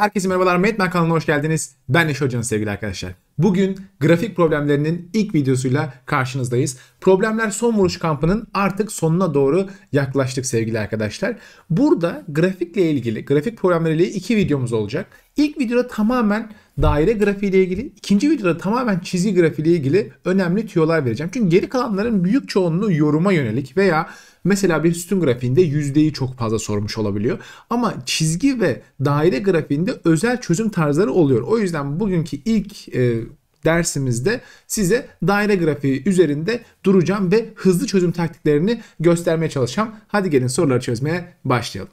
Herkese merhabalar, Madman kanalına hoş geldiniz. Ben Neşe Hoca'nın sevgili arkadaşlar. Bugün grafik problemlerinin ilk videosuyla karşınızdayız. Problemler son vuruş kampının artık sonuna doğru yaklaştık sevgili arkadaşlar. Burada grafikle ilgili, grafik problemleriyle iki videomuz olacak. İlk videoda tamamen daire grafiği ile ilgili, ikinci videoda tamamen çizgi grafiği ile ilgili önemli tüyolar vereceğim. Çünkü geri kalanların büyük çoğunluğu yoruma yönelik veya Mesela bir sütun grafiğinde yüzdeyi çok fazla sormuş olabiliyor. Ama çizgi ve daire grafiğinde özel çözüm tarzları oluyor. O yüzden bugünkü ilk e, dersimizde size daire grafiği üzerinde duracağım ve hızlı çözüm taktiklerini göstermeye çalışacağım. Hadi gelin soruları çözmeye başlayalım.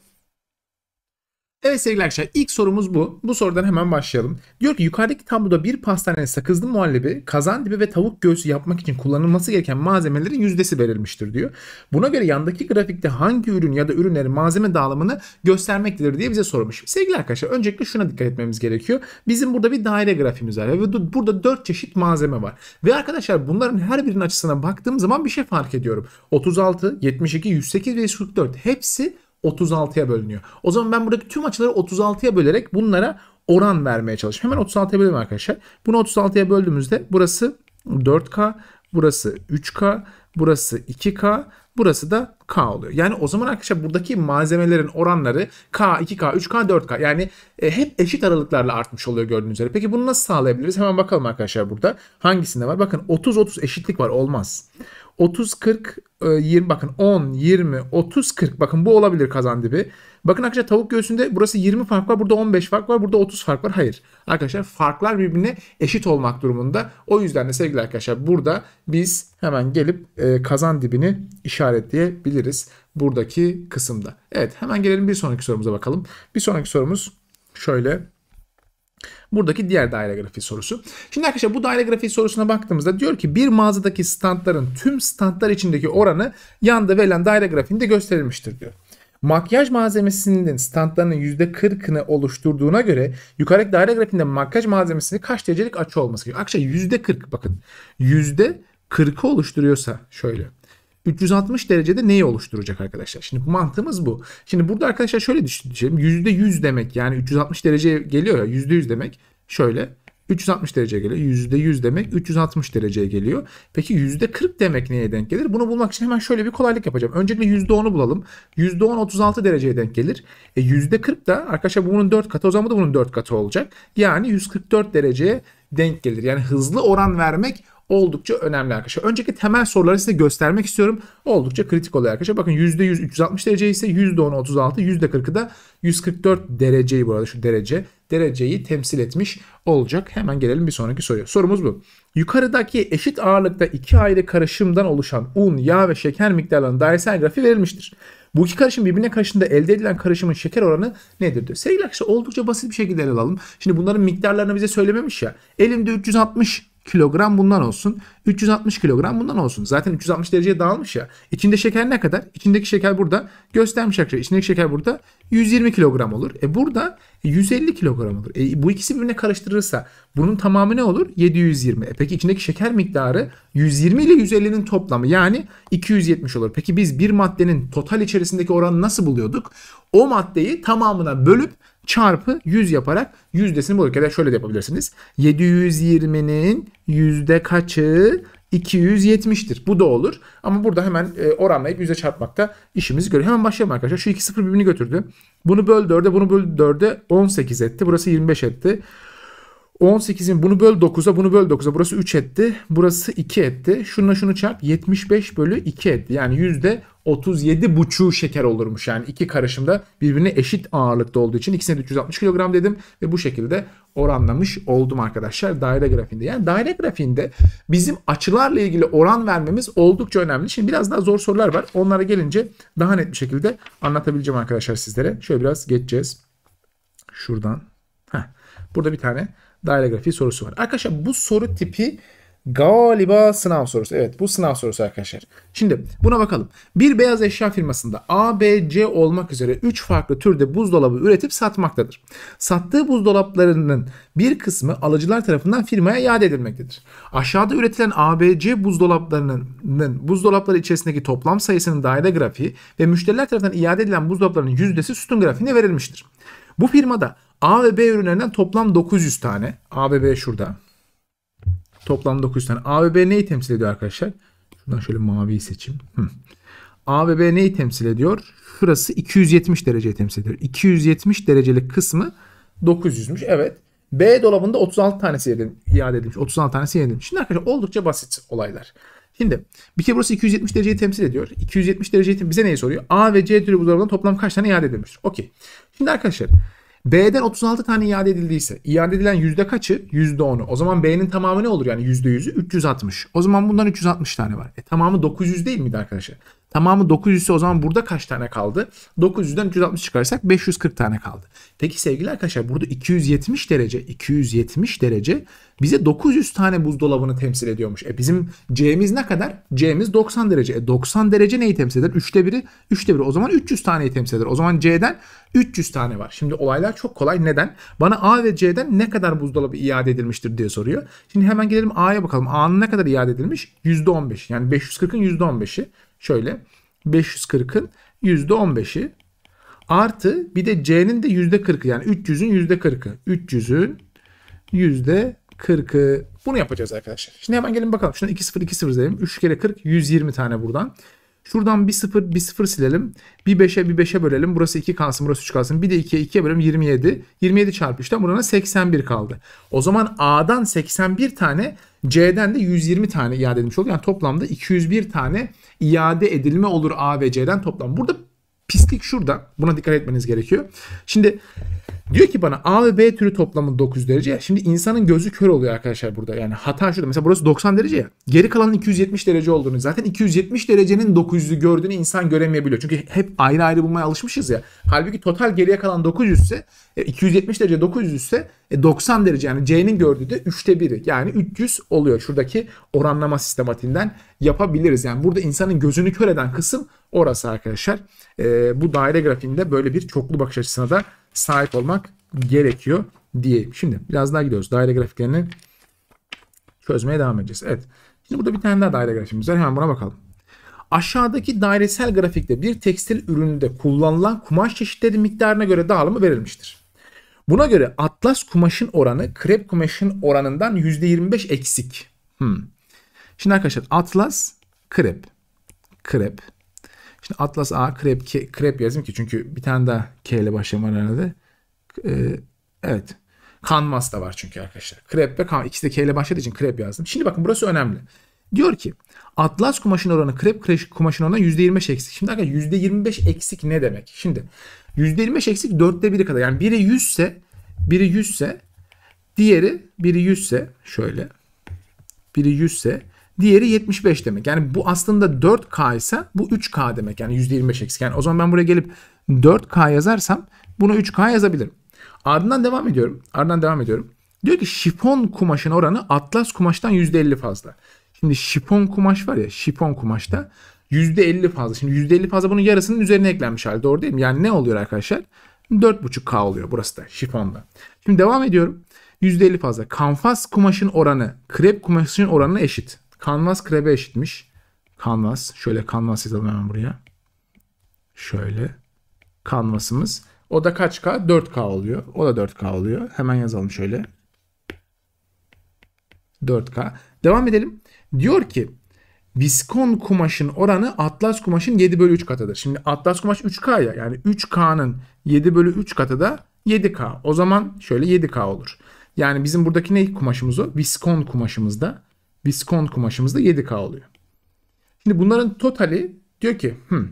Evet sevgili arkadaşlar ilk sorumuz bu. Bu sorudan hemen başlayalım. Diyor ki yukarıdaki tabloda bir pastane sakızlı muhallebi, kazan dibi ve tavuk göğsü yapmak için kullanılması gereken malzemelerin yüzdesi verilmiştir diyor. Buna göre yandaki grafikte hangi ürün ya da ürünlerin malzeme dağılımını göstermektedir diye bize sormuş. Sevgili arkadaşlar öncelikle şuna dikkat etmemiz gerekiyor. Bizim burada bir daire grafiğimiz var ve burada 4 çeşit malzeme var. Ve arkadaşlar bunların her birinin açısına baktığım zaman bir şey fark ediyorum. 36, 72, 108 ve 144 hepsi 36'ya bölünüyor. O zaman ben buradaki tüm açıları 36'ya bölerek bunlara oran vermeye çalışıyorum. Hemen 36'ya bölelim arkadaşlar. Bunu 36'ya böldüğümüzde burası 4K, burası 3K, burası 2K, burası da K oluyor. Yani o zaman arkadaşlar buradaki malzemelerin oranları K, 2K, 3K, 4K. Yani e, hep eşit aralıklarla artmış oluyor gördüğünüz üzere. Peki bunu nasıl sağlayabiliriz? Hemen bakalım arkadaşlar burada. Hangisinde var? Bakın 30-30 eşitlik var olmaz. 30 40 20 bakın 10 20 30 40 bakın bu olabilir kazan dibi. Bakın arkadaşlar tavuk göğsünde burası 20 fark var burada 15 fark var burada 30 fark var. Hayır arkadaşlar farklar birbirine eşit olmak durumunda. O yüzden de sevgili arkadaşlar burada biz hemen gelip e, kazan dibini işaretleyebiliriz buradaki kısımda. Evet hemen gelelim bir sonraki sorumuza bakalım. Bir sonraki sorumuz şöyle buradaki diğer daire grafiği sorusu. Şimdi arkadaşlar bu daire grafiği sorusuna baktığımızda diyor ki bir mağazadaki standların tüm standlar içindeki oranı yanda verilen daire grafiğinde gösterilmiştir diyor. Makyaj malzemesinin standlarının %40'ını oluşturduğuna göre yukarıdaki daire grafiğinde makyaj malzemesinin kaç derecelik açı olması gerekiyor? Arkadaşlar %40 bakın %40'ı oluşturuyorsa şöyle 360 derecede neyi oluşturacak arkadaşlar? Şimdi mantığımız bu. Şimdi burada arkadaşlar şöyle düşünelim. %100 demek yani 360 derece geliyor ya %100 demek. Şöyle 360 derece geliyor. %100 demek 360 dereceye geliyor. Peki %40 demek neye denk gelir? Bunu bulmak için hemen şöyle bir kolaylık yapacağım. Öncelikle %10'u bulalım. %10 36 dereceye denk gelir. E %40 da arkadaşlar bunun 4 katı o zaman da bunun 4 katı olacak. Yani 144 dereceye denk gelir. Yani hızlı oran vermek oldukça önemli arkadaşlar. Önceki temel soruları size göstermek istiyorum. Oldukça kritik oluyor arkadaşlar. Bakın %100 360 derece ise %10 36, %40'ı da 144 dereceyi burada şu derece dereceyi temsil etmiş olacak. Hemen gelelim bir sonraki soruya. Sorumuz bu. Yukarıdaki eşit ağırlıkta iki ayrı karışımdan oluşan un, yağ ve şeker miktarlarının dairesel grafiği verilmiştir. Bu iki karışım birbirine karıştığında elde edilen karışımın şeker oranı nedir diyor. Sevgili arkadaşlar oldukça basit bir şekilde ele alalım. Şimdi bunların miktarlarını bize söylememiş ya. Elimde 360 kilogram bundan olsun. 360 kilogram bundan olsun. Zaten 360 dereceye dağılmış ya. İçinde şeker ne kadar? İçindeki şeker burada göstermiş arkadaşlar. İçindeki şeker burada 120 kilogram olur. E burada 150 kilogram olur. E bu ikisi birbirine karıştırırsa bunun tamamı ne olur? 720. E peki içindeki şeker miktarı 120 ile 150'nin toplamı yani 270 olur. Peki biz bir maddenin total içerisindeki oranı nasıl buluyorduk? O maddeyi tamamına bölüp çarpı 100 yaparak yüzdesini bulduk. Ya da şöyle de yapabilirsiniz. 720'nin yüzde kaçı 270'tir. Bu da olur. Ama burada hemen e, oranlayıp yüze çarpmakta işimizi görüyor. Hemen başlayalım arkadaşlar. Şu iki sıfır birbirini götürdü. Bunu böl 4'e, bunu böl 4'e 18 etti. Burası 25 etti. 18'in bunu böl 9'a, bunu böl 9'a. Burası 3 etti. Burası 2 etti. Şununla şunu çarp. 75 bölü 2 etti. Yani yüzde 37,5 şeker olurmuş. Yani iki karışımda birbirine eşit ağırlıkta olduğu için ikisine 360 kilogram dedim ve bu şekilde oranlamış oldum arkadaşlar daire grafiğinde. Yani daire grafiğinde bizim açılarla ilgili oran vermemiz oldukça önemli. Şimdi biraz daha zor sorular var. Onlara gelince daha net bir şekilde anlatabileceğim arkadaşlar sizlere. Şöyle biraz geçeceğiz. Şuradan. Heh. Burada bir tane daire grafiği sorusu var. Arkadaşlar bu soru tipi Galiba sınav sorusu. Evet bu sınav sorusu arkadaşlar. Şimdi buna bakalım. Bir beyaz eşya firmasında A, B, C olmak üzere 3 farklı türde buzdolabı üretip satmaktadır. Sattığı buzdolaplarının bir kısmı alıcılar tarafından firmaya iade edilmektedir. Aşağıda üretilen A, B, C buzdolaplarının buzdolapları içerisindeki toplam sayısının daire grafiği ve müşteriler tarafından iade edilen buzdolaplarının yüzdesi sütun grafiğine verilmiştir. Bu firmada A ve B ürünlerinden toplam 900 tane. A ve B şurada. Toplam 900 tane. A ve B neyi temsil ediyor arkadaşlar? Şuradan şöyle maviyi seçeyim. A ve B neyi temsil ediyor? Şurası 270 dereceyi temsil ediyor. 270 derecelik kısmı 900'müş. Evet. B dolabında 36 tanesi iade edilmiş. 36 tanesi iade edilmiş. Şimdi arkadaşlar oldukça basit olaylar. Şimdi bir kere burası 270 dereceyi temsil ediyor. 270 dereceyi bize neyi soruyor? A ve C türü buzdolabından toplam kaç tane iade edilmiş? Okey. Şimdi arkadaşlar B'den 36 tane iade edildiyse iade edilen yüzde kaçı? Yüzde 10'u. O zaman B'nin tamamı ne olur yani yüzde 100'ü? 360. O zaman bundan 360 tane var. E tamamı 900 değil miydi arkadaşlar? Tamamı 900 ise o zaman burada kaç tane kaldı? 900'den 360 çıkarsak 540 tane kaldı. Peki sevgili arkadaşlar burada 270 derece 270 derece bize 900 tane buzdolabını temsil ediyormuş. E bizim C'miz ne kadar? C'miz 90 derece. E 90 derece neyi temsil eder? 3'te 1'i 3'te 1'i. O zaman 300 taneyi temsil eder. O zaman C'den 300 tane var. Şimdi olaylar çok kolay. Neden? Bana A ve C'den ne kadar buzdolabı iade edilmiştir diye soruyor. Şimdi hemen gidelim A'ya bakalım. A'nın ne kadar iade edilmiş? %15. Yani 540'ın %15'i. Şöyle 540'ın %15'i artı bir de C'nin de %40'ı yani 300'ün %40'ı. 300'ün %40'ı. Bunu yapacağız arkadaşlar. Şimdi hemen gelin bakalım. Şuna 2 0 2 0 diyelim. 3 kere 40 120 tane buradan. Şuradan bir 0 bir 0 silelim. Bir 5'e bir 5'e bölelim. Burası 2 kalsın, burası 3 kalsın. Bir de 2'ye 2'ye bölelim 27. 27 çarpı 3'ten işte, burana 81 kaldı. O zaman A'dan 81 tane C'den de 120 tane iade edilmiş olur. Yani toplamda 201 tane iade edilme olur A ve C'den toplam. Burada pislik şurada. Buna dikkat etmeniz gerekiyor. Şimdi Diyor ki bana A ve B türü toplamı 9 derece. Şimdi insanın gözü kör oluyor arkadaşlar burada. Yani hata şurada. Mesela burası 90 derece ya. Geri kalanın 270 derece olduğunu zaten 270 derecenin 900'ü gördüğünü insan göremeyebiliyor. Çünkü hep ayrı ayrı bulmaya alışmışız ya. Halbuki total geriye kalan 900 ise 270 derece 900 ise 90 derece yani C'nin gördüğü de 3'te 1'i yani 300 oluyor. Şuradaki oranlama sistematiğinden yapabiliriz. Yani burada insanın gözünü kör eden kısım Orası arkadaşlar e, bu daire grafiğinde böyle bir çoklu bakış açısına da sahip olmak gerekiyor diye. Şimdi biraz daha gidiyoruz. Daire grafiklerini çözmeye devam edeceğiz. Evet. Şimdi burada bir tane daha daire grafiğimiz var. Hemen buna bakalım. Aşağıdaki dairesel grafikte bir tekstil ürününde kullanılan kumaş çeşitleri miktarına göre dağılımı verilmiştir. Buna göre atlas kumaşın oranı krep kumaşın oranından %25 eksik. Hmm. Şimdi arkadaşlar atlas krep krep Şimdi Atlas A krep, ke, krep yazayım ki çünkü bir tane daha K ile başlayan var herhalde. Ee, evet. Kanmas da var çünkü arkadaşlar. Krep ve kan ikisi de K ile başladığı için krep yazdım. Şimdi bakın burası önemli. Diyor ki Atlas kumaşın oranı krep kumaşın oranı %25 eksik. Şimdi arkadaşlar %25 eksik ne demek? Şimdi %25 eksik 4'te 1'i kadar. Yani biri 100 ise biri 100 ise diğeri biri 100 ise şöyle biri 100 ise Diğeri 75 demek. Yani bu aslında 4K ise bu 3K demek. Yani %25 eksik. Yani o zaman ben buraya gelip 4K yazarsam bunu 3K yazabilirim. Ardından devam ediyorum. Ardından devam ediyorum. Diyor ki şifon kumaşın oranı atlas kumaştan %50 fazla. Şimdi şifon kumaş var ya şifon kumaşta %50 fazla. Şimdi %50 fazla bunun yarısının üzerine eklenmiş halde doğru değil mi? Yani ne oluyor arkadaşlar? 4.5K oluyor burası da şifonda. Şimdi devam ediyorum. %50 fazla. Kanfas kumaşın oranı krep kumaşın oranına eşit. Kanvas krebe eşitmiş. Kanvas. Şöyle kanvas yazalım hemen buraya. Şöyle. Kanvasımız. O da kaç K? 4K oluyor. O da 4K oluyor. Hemen yazalım şöyle. 4K. Devam edelim. Diyor ki Viskon kumaşın oranı Atlas kumaşın 7 bölü 3 katıdır. Şimdi Atlas kumaş 3K ya yani 3K'nın 7 bölü 3 katı da 7K. O zaman şöyle 7K olur. Yani bizim buradaki ne kumaşımız o? Viskon kumaşımızda Viskon kumaşımızda 7K oluyor. Şimdi bunların totali diyor ki hmm,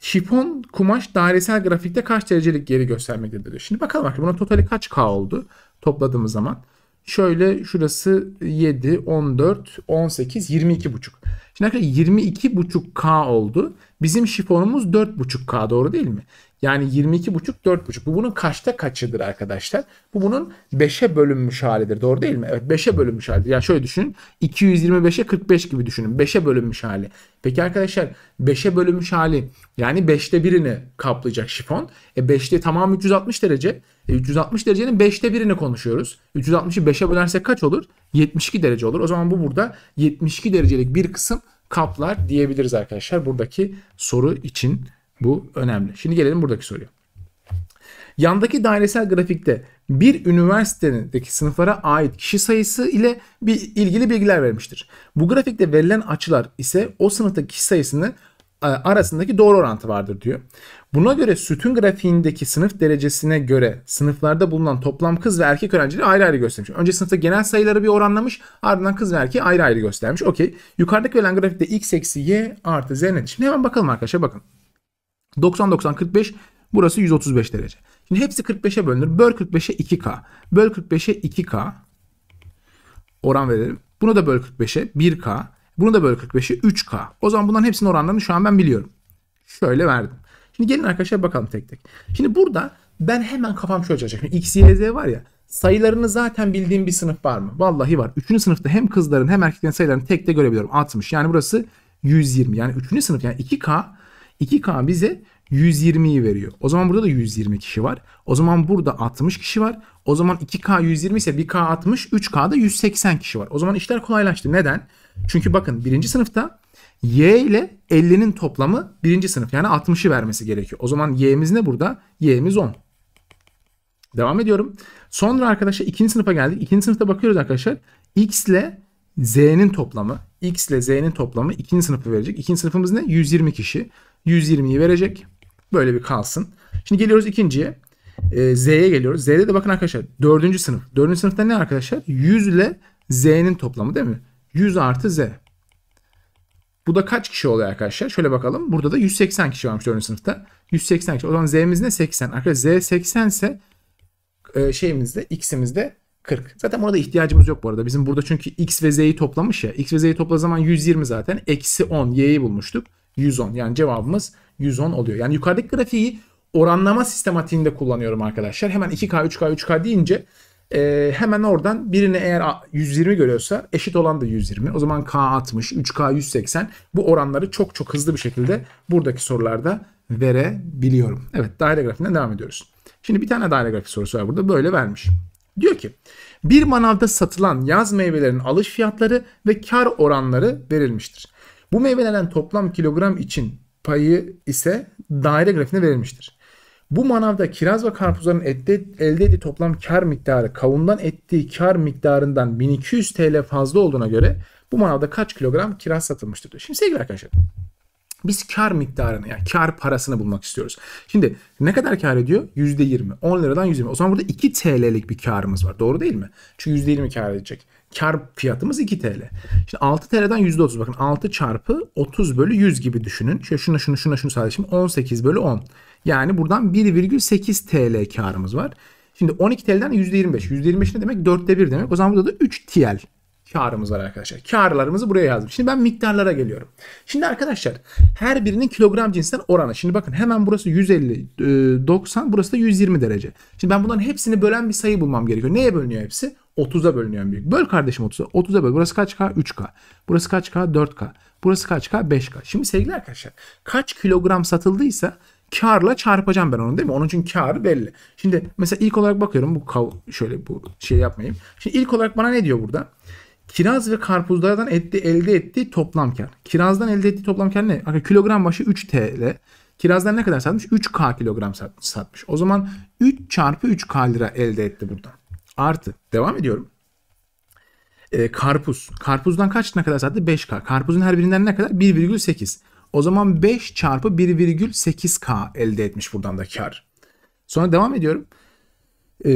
şifon kumaş dairesel grafikte kaç derecelik geri göstermektedir diyor. Şimdi bakalım arkadaşlar bunun totali kaç K oldu topladığımız zaman. Şöyle şurası 7, 14, 18, 22 buçuk. Şimdi arkadaşlar buçuk k oldu. Bizim şifonumuz buçuk k doğru değil mi? Yani 22,5 4,5. Bu bunun kaçta kaçıdır arkadaşlar? Bu bunun 5'e bölünmüş halidir. Doğru değil mi? Evet 5'e bölünmüş halidir. Yani şöyle düşünün. 225'e 45 gibi düşünün. 5'e bölünmüş hali. Peki arkadaşlar 5'e bölünmüş hali yani 5'te birini kaplayacak şifon. E 5'te tamam 360 derece. E 360 derecenin 5'te birini konuşuyoruz. 360'ı 5'e bölersek kaç olur? 72 derece olur. O zaman bu burada 72 derecelik bir kısım kaplar diyebiliriz arkadaşlar. Buradaki soru için bu önemli. Şimdi gelelim buradaki soruya. Yandaki dairesel grafikte bir üniversitedeki sınıflara ait kişi sayısı ile bir ilgili bilgiler vermiştir. Bu grafikte verilen açılar ise o sınıftaki kişi sayısını e, arasındaki doğru orantı vardır diyor. Buna göre sütun grafiğindeki sınıf derecesine göre sınıflarda bulunan toplam kız ve erkek öğrencileri ayrı ayrı göstermiş. Önce sınıfta genel sayıları bir oranlamış ardından kız ve erkeği ayrı ayrı göstermiş. Okey. Yukarıdaki verilen grafikte x eksi y artı z nedir? Şimdi hemen bakalım arkadaşlar bakın. 90-90-45 burası 135 derece. Şimdi hepsi 45'e bölünür. Böl 45'e 2K. Böl 45'e 2K. Oran verelim. Bunu da böl 45'e 1K. Bunu da böl 45'e 3K. O zaman bunların hepsinin oranlarını şu an ben biliyorum. Şöyle verdim. Şimdi gelin arkadaşlar bakalım tek tek. Şimdi burada ben hemen kafam şöyle çalışacak. Şimdi X, Y, Z var ya. Sayılarını zaten bildiğim bir sınıf var mı? Vallahi var. Üçüncü sınıfta hem kızların hem erkeklerin sayılarını tek de görebiliyorum. 60. Yani burası 120. Yani üçüncü sınıf yani 2K 2K bize 120'yi veriyor. O zaman burada da 120 kişi var. O zaman burada 60 kişi var. O zaman 2K 120 ise 1K 60, 3K'da 180 kişi var. O zaman işler kolaylaştı. Neden? Çünkü bakın birinci sınıfta Y ile 50'nin toplamı birinci sınıf yani 60'ı vermesi gerekiyor. O zaman Y'miz ne burada? Y'miz 10. Devam ediyorum. Sonra arkadaşlar ikinci sınıfa geldik. İkinci sınıfta bakıyoruz arkadaşlar. X ile Z'nin toplamı. X ile Z'nin toplamı ikinci sınıfı verecek. İkinci sınıfımız ne? 120 kişi. 120'yi verecek. Böyle bir kalsın. Şimdi geliyoruz ikinciye. Ee, Z'ye geliyoruz. Z'de de bakın arkadaşlar 4. sınıf. 4. sınıfta ne arkadaşlar? 100 ile Z'nin toplamı değil mi? 100 artı Z. Bu da kaç kişi oluyor arkadaşlar? Şöyle bakalım. Burada da 180 kişi varmış 4. sınıfta. 180 kişi. O zaman Z'miz ne? 80. Arkadaşlar Z 80 ise e, şeyimizde X'imizde 40. Zaten orada ihtiyacımız yok bu arada. Bizim burada çünkü X ve Z'yi toplamış ya. X ve Z'yi topla zaman 120 zaten. Eksi 10 Y'yi bulmuştuk. 110. Yani cevabımız 110 oluyor. Yani yukarıdaki grafiği oranlama sistematiğinde kullanıyorum arkadaşlar. Hemen 2K, 3K, 3K deyince e, hemen oradan birini eğer 120 görüyorsa eşit olan da 120. O zaman K 60, 3K 180. Bu oranları çok çok hızlı bir şekilde buradaki sorularda verebiliyorum. Evet daire grafiğinden devam ediyoruz. Şimdi bir tane daire grafiği sorusu var burada. Böyle vermiş. Diyor ki bir manavda satılan yaz meyvelerin alış fiyatları ve kar oranları verilmiştir. Bu meyvelerden toplam kilogram için payı ise daire grafiğine verilmiştir. Bu manavda kiraz ve karpuzların elde, elde ettiği toplam kar miktarı kavundan ettiği kar miktarından 1200 TL fazla olduğuna göre bu manavda kaç kilogram kiraz satılmıştır diyor. Şimdi sevgili arkadaşlar biz kar miktarını yani kar parasını bulmak istiyoruz. Şimdi ne kadar kar ediyor? %20. 10 liradan 120. O zaman burada 2 TL'lik bir karımız var. Doğru değil mi? Çünkü %20 kar edecek. Kar fiyatımız 2 TL. Şimdi 6 TL'den %30. Bakın 6 çarpı 30 bölü 100 gibi düşünün. Şöyle şuna şuna şuna şunu sadece şimdi 18 bölü 10. Yani buradan 1,8 TL karımız var. Şimdi 12 TL'den %25. %25 ne demek? 4'te 1 demek. O zaman burada da 3 TL karımız var arkadaşlar. Karlarımızı buraya yazdım. Şimdi ben miktarlara geliyorum. Şimdi arkadaşlar her birinin kilogram cinsinden oranı. Şimdi bakın hemen burası 150, 90 e, burası da 120 derece. Şimdi ben bunların hepsini bölen bir sayı bulmam gerekiyor. Neye bölünüyor hepsi? 30'a bölünüyor büyük. Böl kardeşim 30'a. 30'a böl. Burası kaç K? 3K. Burası kaç K? 4K. Burası kaç K? 5K. Şimdi sevgili arkadaşlar kaç kilogram satıldıysa karla çarpacağım ben onu değil mi? Onun için karı belli. Şimdi mesela ilk olarak bakıyorum bu kav şöyle bu şey yapmayayım. Şimdi ilk olarak bana ne diyor burada? Kiraz ve karpuzlardan etti, elde ettiği toplam kar. Kirazdan elde ettiği toplam kar ne? Yani kilogram başı 3 TL. Kirazdan ne kadar satmış? 3K kilogram satmış. O zaman 3 çarpı 3K lira elde etti buradan. Artı. Devam ediyorum. Ee, karpuz. Karpuzdan kaç ne kadar sattı? 5K. Karpuzun her birinden ne kadar? 1,8. O zaman 5 çarpı 1,8K elde etmiş buradan da kar. Sonra devam ediyorum. Ee,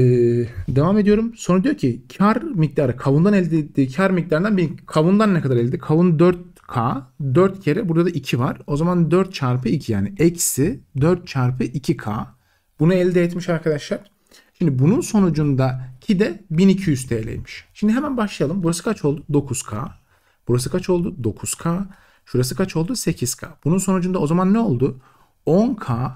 devam ediyorum. Sonra diyor ki kar miktarı kavundan elde ettiği kar miktarından bir kavundan ne kadar elde? Kavun 4K 4 kere burada da 2 var. O zaman 4 çarpı 2 yani eksi 4 çarpı 2K. Bunu elde etmiş arkadaşlar. Şimdi bunun sonucunda ki de 1200 TL'ymiş. Şimdi hemen başlayalım. Burası kaç oldu? 9K. Burası kaç oldu? 9K. Şurası kaç oldu? 8K. Bunun sonucunda o zaman ne oldu? 10K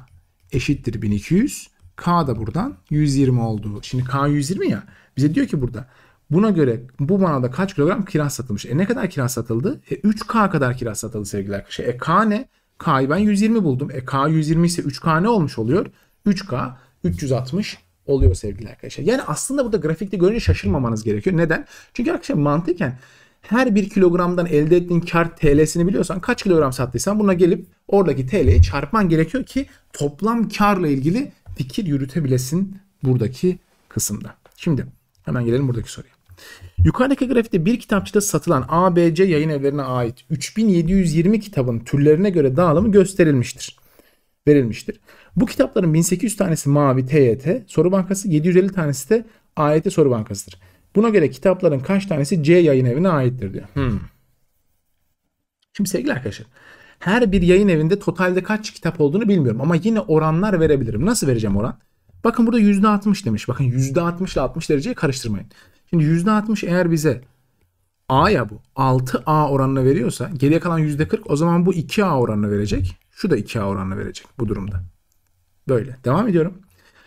eşittir 1200 K da buradan 120 oldu. Şimdi K 120 ya. Bize diyor ki burada Buna göre bu manada kaç kilogram kiraz satılmış? E ne kadar kiraz satıldı? E 3K kadar kiraz satıldı sevgili arkadaşlar. E K ne? K'yı ben 120 buldum. E K 120 ise 3K ne olmuş oluyor? 3K 360 oluyor sevgili arkadaşlar. Yani aslında burada grafikte görünce şaşırmamanız gerekiyor. Neden? Çünkü arkadaşlar mantıken her bir kilogramdan elde ettiğin kar TL'sini biliyorsan kaç kilogram sattıysan buna gelip oradaki TL'yi çarpman gerekiyor ki toplam karla ilgili fikir yürütebilesin buradaki kısımda. Şimdi hemen gelelim buradaki soruya. Yukarıdaki grafikte bir kitapçıda satılan ABC yayın evlerine ait 3720 kitabın türlerine göre dağılımı gösterilmiştir. Verilmiştir. Bu kitapların 1800 tanesi mavi TYT, soru bankası 750 tanesi de AYT soru bankasıdır. Buna göre kitapların kaç tanesi C yayın evine aittir diyor. Hmm. Şimdi sevgili arkadaşlar her bir yayın evinde totalde kaç kitap olduğunu bilmiyorum ama yine oranlar verebilirim. Nasıl vereceğim oran? Bakın burada %60 demiş. Bakın %60 ile 60 dereceyi karıştırmayın. Şimdi %60 eğer bize A ya bu 6A oranını veriyorsa geriye kalan %40 o zaman bu 2A oranını verecek. Şu da 2A oranını verecek bu durumda. Böyle. Devam ediyorum.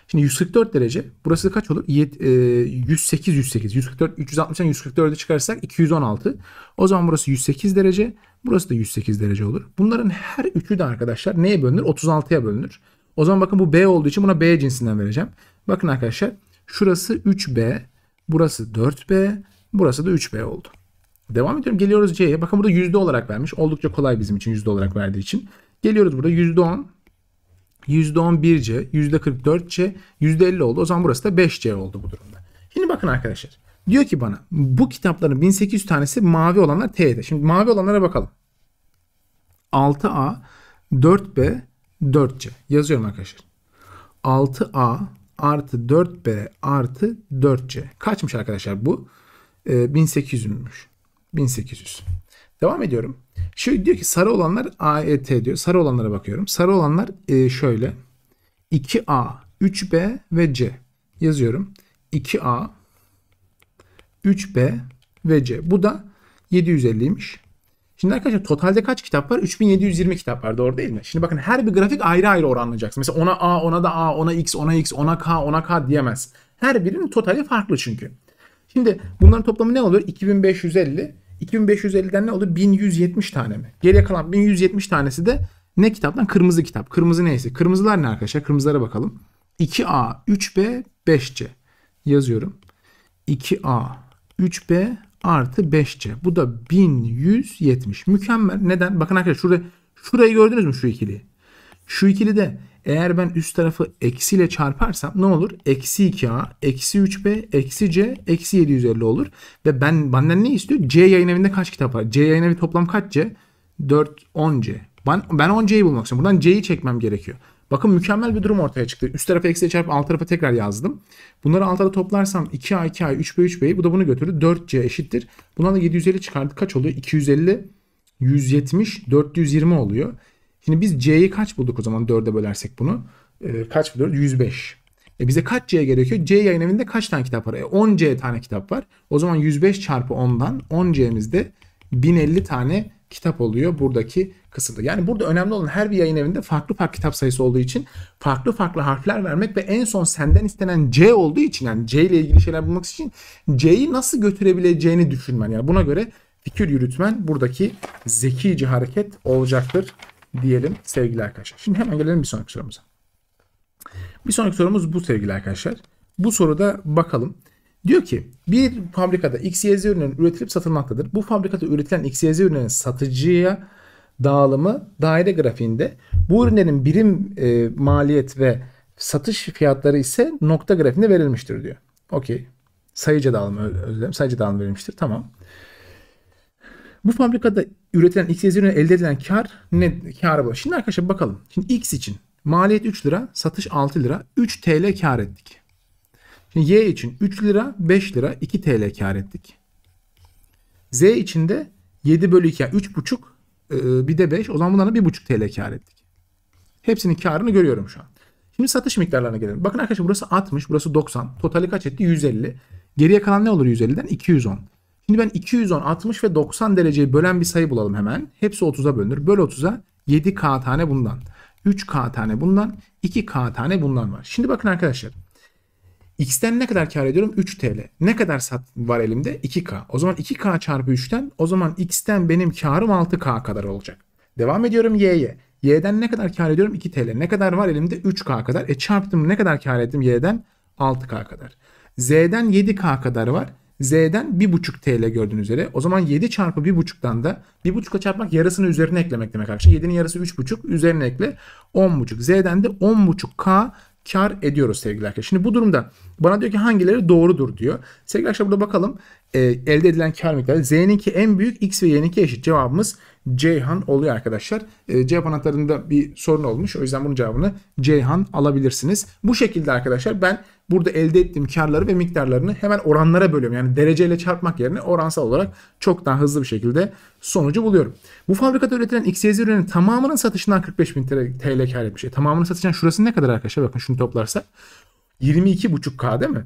Şimdi 144 derece. Burası kaç olur? 108, 108. 144, 360'dan 144'e çıkarırsak 216. O zaman burası 108 derece. Burası da 108 derece olur. Bunların her üçü de arkadaşlar neye bölünür? 36'ya bölünür. O zaman bakın bu B olduğu için buna B cinsinden vereceğim. Bakın arkadaşlar şurası 3B, burası 4B, burası da 3B oldu. Devam ediyorum. Geliyoruz C'ye. Bakın burada yüzde olarak vermiş. Oldukça kolay bizim için yüzde olarak verdiği için. Geliyoruz burada yüzde 10, yüzde 11C, yüzde 44C, yüzde 50 oldu. O zaman burası da 5C oldu bu durumda. Şimdi bakın arkadaşlar. Diyor ki bana bu kitapların 1800 tanesi mavi olanlar T'de. Şimdi mavi olanlara bakalım. 6A, 4B, 4C. Yazıyorum arkadaşlar. 6A artı 4B artı 4C. Kaçmış arkadaşlar bu? Ee, 1800'müş. 1800. Devam ediyorum. Şöyle diyor ki sarı olanlar AET diyor. Sarı olanlara bakıyorum. Sarı olanlar e, şöyle. 2A, 3B ve C. Yazıyorum. 2A, 3B ve C. Bu da 750'ymiş. Şimdi arkadaşlar totalde kaç kitap var? 3720 kitap var doğru değil mi? Şimdi bakın her bir grafik ayrı ayrı oranlayacaksın. Mesela ona A, ona da A, ona X, ona X, ona K, ona K diyemez. Her birinin totali farklı çünkü. Şimdi bunların toplamı ne oluyor? 2550. 2550'den ne oluyor? 1170 tane mi? Geriye kalan 1170 tanesi de ne kitaptan? Kırmızı kitap. Kırmızı neyse. Kırmızılar ne arkadaşlar? Kırmızılara bakalım. 2A, 3B, 5C. Yazıyorum. 2A, 3B artı 5C. Bu da 1170. Mükemmel. Neden? Bakın arkadaşlar şurada, şurayı gördünüz mü şu ikili? Şu ikili de eğer ben üst tarafı eksiyle çarparsam ne olur? Eksi 2A, eksi 3B, eksi C, eksi 750 olur. Ve ben benden ne istiyor? C yayın evinde kaç kitap var? C yayın evi toplam kaç C? 4, 10C. Ben, ben 10C'yi bulmak istiyorum. Buradan C'yi çekmem gerekiyor. Bakın mükemmel bir durum ortaya çıktı. Üst tarafa eksiye çarpıp alt tarafa tekrar yazdım. Bunları alt tarafa toplarsam 2A 2A 3B 3B'yi bu da bunu götürür. 4C eşittir. Bundan da 750 çıkardık. Kaç oluyor? 250 170 420 oluyor. Şimdi biz C'yi kaç bulduk o zaman 4'e bölersek bunu? Ee, kaç buluyoruz? 105. E bize kaç C gerekiyor? C yayın evinde kaç tane kitap var? E 10 C tane kitap var. O zaman 105 çarpı 10'dan 10 C'mizde 1050 tane kitap oluyor buradaki kısımda. Yani burada önemli olan her bir yayın evinde farklı farklı kitap sayısı olduğu için farklı farklı harfler vermek ve en son senden istenen C olduğu için yani C ile ilgili şeyler bulmak için C'yi nasıl götürebileceğini düşünmen. Yani buna göre fikir yürütmen buradaki zekice hareket olacaktır diyelim sevgili arkadaşlar. Şimdi hemen gelelim bir sonraki sorumuza. Bir sonraki sorumuz bu sevgili arkadaşlar. Bu soruda bakalım. Diyor ki bir fabrikada XYZ ürünü üretilip satılmaktadır. Bu fabrikada üretilen XYZ ürünün satıcıya dağılımı daire grafiğinde. Bu ürünlerin birim e, maliyet ve satış fiyatları ise nokta grafiğinde verilmiştir diyor. Okey. Sayıca dağılımı özür Sayıca dağılımı verilmiştir. Tamam. Bu fabrikada üretilen XYZ ürünü elde edilen kar ne kârı bu? Şimdi arkadaşlar bakalım. Şimdi X için maliyet 3 lira, satış 6 lira. 3 TL kar ettik. Şimdi Y için 3 lira 5 lira 2 TL kar ettik. Z için de 7 bölü 2 yani 3,5 e, bir de 5 o zaman bundan da 1,5 TL kar ettik. Hepsinin karını görüyorum şu an. Şimdi satış miktarlarına gelelim. Bakın arkadaşlar burası 60 burası 90 totali kaç etti 150. Geriye kalan ne olur 150'den 210. Şimdi ben 210, 60 ve 90 dereceyi bölen bir sayı bulalım hemen. Hepsi 30'a bölünür. Böl 30'a 7K tane bundan. 3K tane bundan. 2K tane bundan var. Şimdi bakın arkadaşlar. X'ten ne kadar kar ediyorum? 3 TL. Ne kadar sat var elimde? 2K. O zaman 2K çarpı 3'ten o zaman X'ten benim karım 6K kadar olacak. Devam ediyorum Y'ye. Y'den ne kadar kar ediyorum? 2 TL. Ne kadar var elimde? 3K kadar. E çarptım ne kadar kar ettim Y'den? 6K kadar. Z'den 7K kadar var. Z'den 1.5 TL gördüğünüz üzere. O zaman 7 çarpı 1.5'tan da 1.5'a çarpmak yarısını üzerine eklemek demek arkadaşlar. 7'nin yarısı 3.5 üzerine ekle 10.5. Z'den de 10.5K kar ediyoruz sevgili arkadaşlar. Şimdi bu durumda bana diyor ki hangileri doğrudur diyor. Sevgili arkadaşlar burada bakalım e, elde edilen kar miktarı Z'ninki en büyük X ve Y'ninki eşit. Cevabımız Ceyhan oluyor arkadaşlar. E, cevap anahtarında bir sorun olmuş. O yüzden bunun cevabını Ceyhan alabilirsiniz. Bu şekilde arkadaşlar ben burada elde ettiğim karları ve miktarlarını hemen oranlara bölüyorum. Yani dereceyle çarpmak yerine oransal olarak çok daha hızlı bir şekilde sonucu buluyorum. Bu fabrikada üretilen XYZ ürünün tamamının satışından 45 bin TL kar etmiş. E, tamamının satışından şurası ne kadar arkadaşlar? Bakın şunu toplarsak. 22,5K değil mi?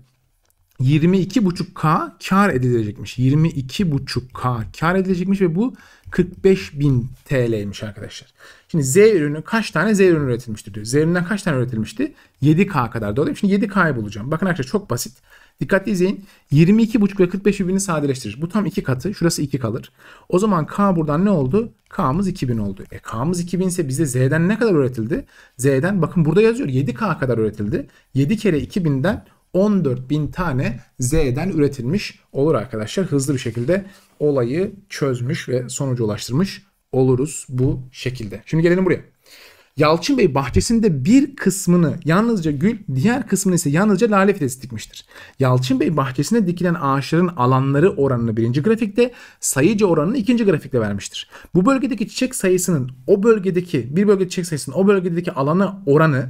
22,5K kar edilecekmiş. 22,5K kar edilecekmiş ve bu 45.000 TL'ymiş arkadaşlar. Şimdi Z ürünü kaç tane Z ürünü üretilmiştir diyor. Z üründen kaç tane üretilmişti? 7K kadar da olayım. Şimdi 7K'yı bulacağım. Bakın arkadaşlar çok basit. Dikkatli izleyin. 22,5 ve 45 birbirini sadeleştirir. Bu tam iki katı. Şurası 2 kalır. O zaman K buradan ne oldu? K'mız 2000 oldu. E K'mız 2000 ise bizde Z'den ne kadar üretildi? Z'den bakın burada yazıyor 7K kadar üretildi. 7 kere 2000'den 14.000 tane Z'den üretilmiş olur arkadaşlar. Hızlı bir şekilde olayı çözmüş ve sonucu ulaştırmış oluruz bu şekilde. Şimdi gelelim buraya. Yalçın Bey bahçesinde bir kısmını yalnızca gül, diğer kısmını ise yalnızca lale fidesi dikmiştir. Yalçın Bey bahçesinde dikilen ağaçların alanları oranını birinci grafikte, sayıca oranını ikinci grafikte vermiştir. Bu bölgedeki çiçek sayısının o bölgedeki, bir bölgede çiçek sayısının o bölgedeki alanı oranı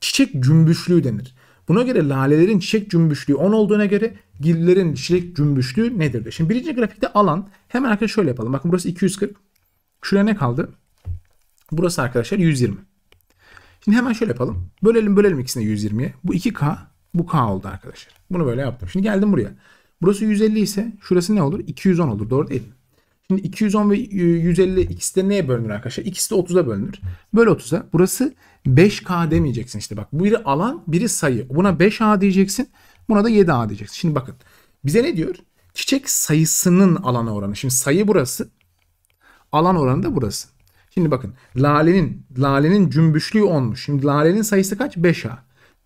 çiçek cümbüşlüğü denir. Buna göre lalelerin çiçek cümbüşlüğü 10 olduğuna göre gillerin çiçek cümbüşlüğü nedir diyor. Şimdi birinci grafikte alan hemen arkadaşlar şöyle yapalım. Bakın burası 240. Şuraya ne kaldı? Burası arkadaşlar 120. Şimdi hemen şöyle yapalım. Bölelim bölelim ikisini 120'ye. Bu 2K bu K oldu arkadaşlar. Bunu böyle yaptım. Şimdi geldim buraya. Burası 150 ise şurası ne olur? 210 olur. Doğru değil mi? Şimdi 210 ve 150 ikisi de neye bölünür arkadaşlar? İkisi de 30'a bölünür. Böyle 30'a. Burası 5K demeyeceksin işte bak. Biri alan biri sayı. Buna 5A diyeceksin. Buna da 7A diyeceksin. Şimdi bakın. Bize ne diyor? Çiçek sayısının alan oranı. Şimdi sayı burası. Alan oranı da burası. Şimdi bakın. Lalenin lalenin cümbüşlüğü 10'muş. Şimdi lalenin sayısı kaç? 5A.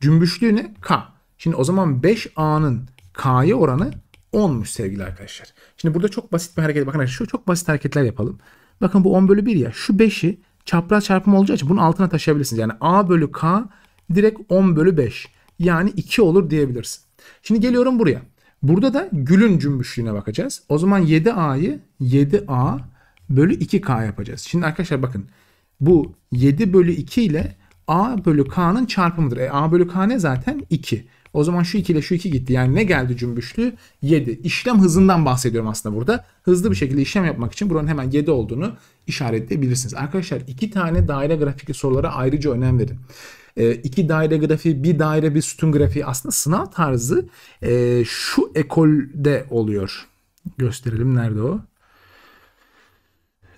Cümbüşlüğü ne? K. Şimdi o zaman 5A'nın K'ya oranı 10'muş sevgili arkadaşlar. Şimdi burada çok basit bir hareket. Bakın şu çok basit hareketler yapalım. Bakın bu 10 bölü 1 ya. Şu 5'i çapraz çarpım olacağı için bunun altına taşıyabilirsiniz. Yani A bölü K direkt 10 bölü 5. Yani 2 olur diyebilirsin. Şimdi geliyorum buraya. Burada da gülün cümbüşlüğüne bakacağız. O zaman 7A'yı 7A bölü 2K yapacağız. Şimdi arkadaşlar bakın. Bu 7 bölü 2 ile A bölü K'nın çarpımıdır. E, A bölü K ne zaten? 2. O zaman şu 2 ile şu 2 gitti. Yani ne geldi cümbüşlü? 7. İşlem hızından bahsediyorum aslında burada. Hızlı bir şekilde işlem yapmak için buranın hemen 7 olduğunu işaretleyebilirsiniz. Arkadaşlar iki tane daire grafikli sorulara ayrıca önem verin. E, iki daire grafiği, bir daire, bir sütun grafiği aslında sınav tarzı e, şu ekolde oluyor. Gösterelim nerede o?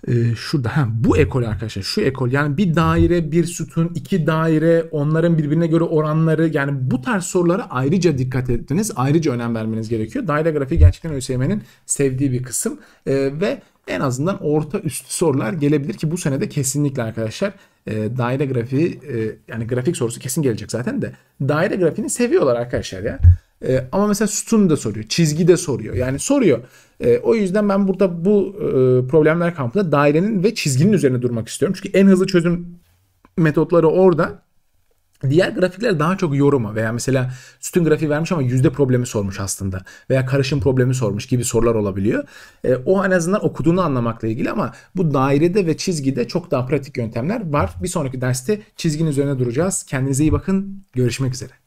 e, şurada ha bu ekol arkadaşlar şu ekol yani bir daire bir sütun iki daire onların birbirine göre oranları yani bu tarz sorulara ayrıca dikkat ettiniz ayrıca önem vermeniz gerekiyor. Daire grafiği gerçekten ÖSYM'nin sevdiği bir kısım e, ve en azından orta üst sorular gelebilir ki bu senede kesinlikle arkadaşlar e, daire grafiği e, yani grafik sorusu kesin gelecek zaten de daire grafiğini seviyorlar arkadaşlar ya. E, ama mesela sütun da soruyor, çizgi de soruyor. Yani soruyor. E, o yüzden ben burada bu e, problemler kampında dairenin ve çizginin üzerine durmak istiyorum. Çünkü en hızlı çözüm metotları orada. Diğer grafikler daha çok yoruma veya mesela sütün grafiği vermiş ama yüzde problemi sormuş aslında veya karışım problemi sormuş gibi sorular olabiliyor. E, o en azından okuduğunu anlamakla ilgili ama bu dairede ve çizgide çok daha pratik yöntemler var. Bir sonraki derste çizginin üzerine duracağız. Kendinize iyi bakın. Görüşmek üzere.